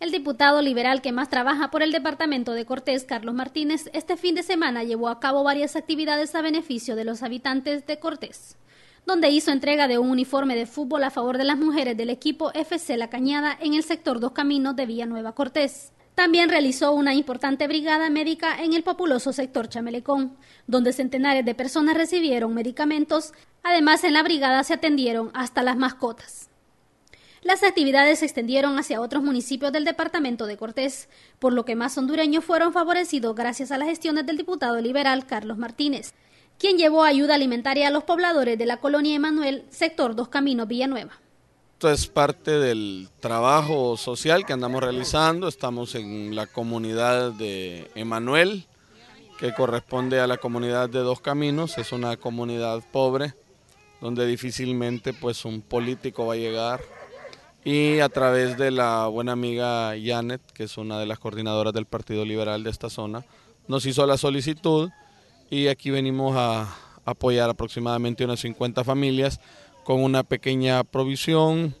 El diputado liberal que más trabaja por el departamento de Cortés, Carlos Martínez, este fin de semana llevó a cabo varias actividades a beneficio de los habitantes de Cortés, donde hizo entrega de un uniforme de fútbol a favor de las mujeres del equipo FC La Cañada en el sector Dos Caminos de Villanueva Cortés. También realizó una importante brigada médica en el populoso sector Chamelecón, donde centenares de personas recibieron medicamentos. Además, en la brigada se atendieron hasta las mascotas. Las actividades se extendieron hacia otros municipios del departamento de Cortés, por lo que más hondureños fueron favorecidos gracias a las gestiones del diputado liberal Carlos Martínez, quien llevó ayuda alimentaria a los pobladores de la colonia Emanuel, sector Dos Caminos, Villanueva. Esto es parte del trabajo social que andamos realizando. Estamos en la comunidad de Emanuel, que corresponde a la comunidad de Dos Caminos. Es una comunidad pobre, donde difícilmente pues, un político va a llegar y a través de la buena amiga Janet, que es una de las coordinadoras del Partido Liberal de esta zona, nos hizo la solicitud y aquí venimos a apoyar aproximadamente unas 50 familias con una pequeña provisión.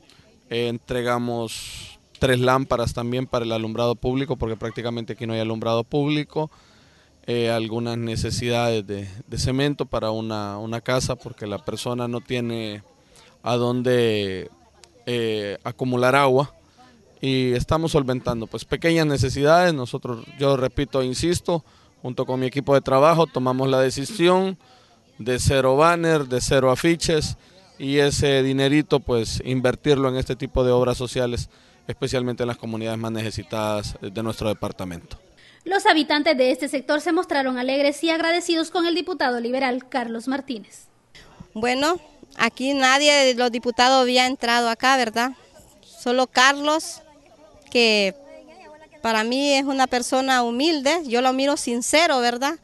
Eh, entregamos tres lámparas también para el alumbrado público, porque prácticamente aquí no hay alumbrado público. Eh, algunas necesidades de, cemento para una, una, casa, porque la persona no tiene a dónde eh, acumular agua y estamos solventando pues pequeñas necesidades. Nosotros, yo repito, insisto, junto con mi equipo de trabajo tomamos la decisión de cero banner, de cero afiches y ese dinerito pues invertirlo en este tipo de obras sociales, especialmente en las comunidades más necesitadas de nuestro departamento. Los habitantes de este sector se mostraron alegres y agradecidos con el diputado liberal Carlos Martínez. Bueno, Aquí nadie de los diputados había entrado acá, ¿verdad? Solo Carlos, que para mí es una persona humilde, yo lo miro sincero, ¿verdad?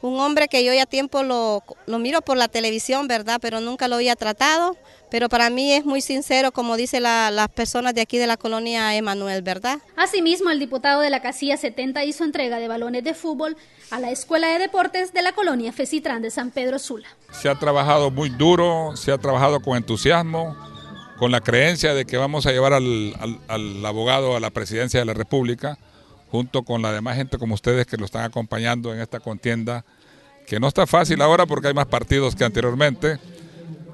un hombre que yo ya tiempo lo, miro por la televisión, ¿verdad? Pero nunca lo había tratado, pero para mí es muy sincero, como dicen las personas de aquí de la colonia Emanuel, ¿verdad? Asimismo, el diputado de la casilla 70 hizo entrega de balones de fútbol a la Escuela de Deportes de la colonia Fecitrán de San Pedro Sula. Se ha trabajado muy duro, se ha trabajado con entusiasmo, con la creencia de que vamos a llevar al, al abogado a la presidencia de la República junto con la demás gente como ustedes que lo están acompañando en esta contienda, que no está fácil ahora porque hay más partidos que anteriormente,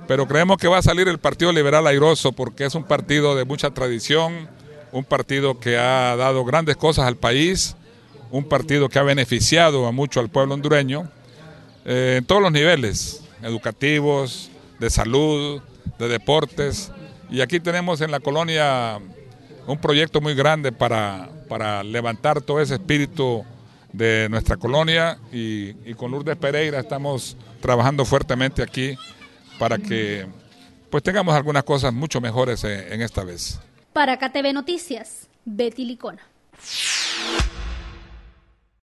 pero creemos que va a salir el Partido Liberal airoso porque es un partido de mucha tradición, un partido que ha dado grandes cosas al país, un partido que ha beneficiado a mucho al pueblo hondureño eh, en todos los niveles, educativos, de salud, de deportes. Y aquí tenemos en la colonia un proyecto muy grande para, para levantar todo ese espíritu de nuestra colonia y, con Lourdes Pereira estamos trabajando fuertemente aquí para que pues tengamos algunas cosas mucho mejores en, esta vez. Para KTV Noticias, Betty Licona.